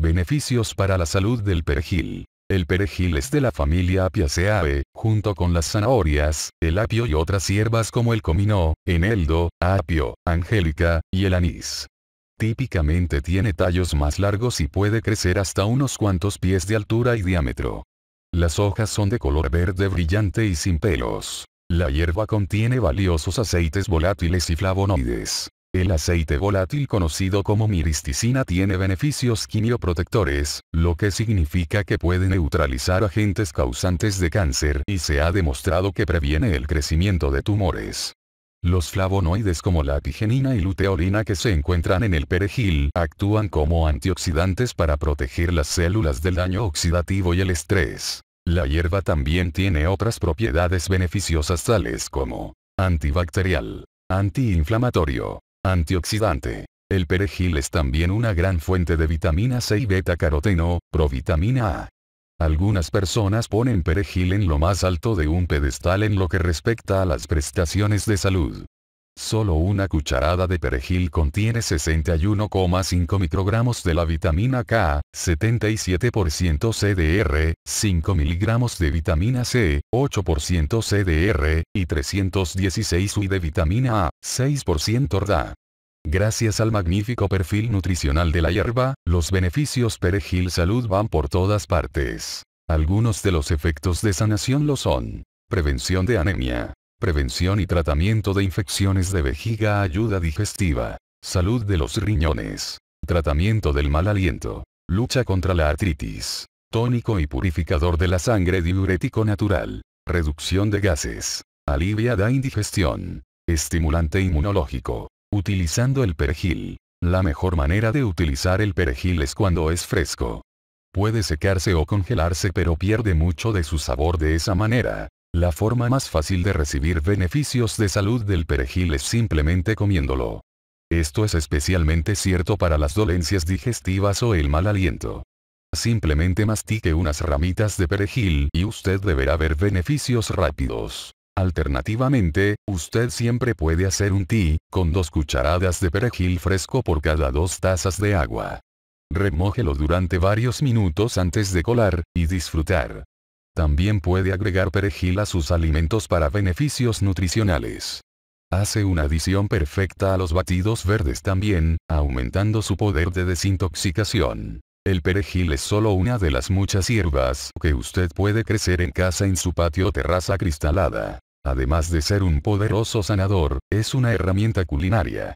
Beneficios para la salud del perejil. El perejil es de la familia Apiaceae, junto con las zanahorias, el apio y otras hierbas como el comino, eneldo, apio, angélica, y el anís. Típicamente tiene tallos más largos y puede crecer hasta unos cuantos pies de altura y diámetro. Las hojas son de color verde brillante y sin pelos. La hierba contiene valiosos aceites volátiles y flavonoides. El aceite volátil conocido como miristicina tiene beneficios quimioprotectores, lo que significa que puede neutralizar agentes causantes de cáncer y se ha demostrado que previene el crecimiento de tumores. Los flavonoides como la apigenina y luteolina que se encuentran en el perejil actúan como antioxidantes para proteger las células del daño oxidativo y el estrés. La hierba también tiene otras propiedades beneficiosas tales como antibacterial, antiinflamatorio, Antioxidante. El perejil es también una gran fuente de vitamina C y beta caroteno, provitamina A. Algunas personas ponen perejil en lo más alto de un pedestal en lo que respecta a las prestaciones de salud. Solo una cucharada de perejil contiene 61,5 microgramos de la vitamina K, 77% CDR, 5 miligramos de vitamina C, 8% CDR, y 316 UI de vitamina A, 6% RDA. Gracias al magnífico perfil nutricional de la hierba, los beneficios perejil salud van por todas partes. Algunos de los efectos de sanación lo son. Prevención de anemia. Prevención y tratamiento de infecciones de vejiga, ayuda digestiva, salud de los riñones, tratamiento del mal aliento, lucha contra la artritis, tónico y purificador de la sangre diurético natural, reducción de gases, alivia da indigestión, estimulante inmunológico, utilizando el perejil. La mejor manera de utilizar el perejil es cuando es fresco. Puede secarse o congelarse pero pierde mucho de su sabor de esa manera, la forma más fácil de recibir beneficios de salud del perejil es simplemente comiéndolo. Esto es especialmente cierto para las dolencias digestivas o el mal aliento. Simplemente mastique unas ramitas de perejil y usted deberá ver beneficios rápidos. Alternativamente, usted siempre puede hacer un té, con dos cucharadas de perejil fresco por cada dos tazas de agua. Remójelo durante varios minutos antes de colar, y disfrutar. También puede agregar perejil a sus alimentos para beneficios nutricionales. Hace una adición perfecta a los batidos verdes también, aumentando su poder de desintoxicación. El perejil es solo una de las muchas hierbas que usted puede crecer en casa en su patio o terraza cristalada. Además de ser un poderoso sanador, es una herramienta culinaria.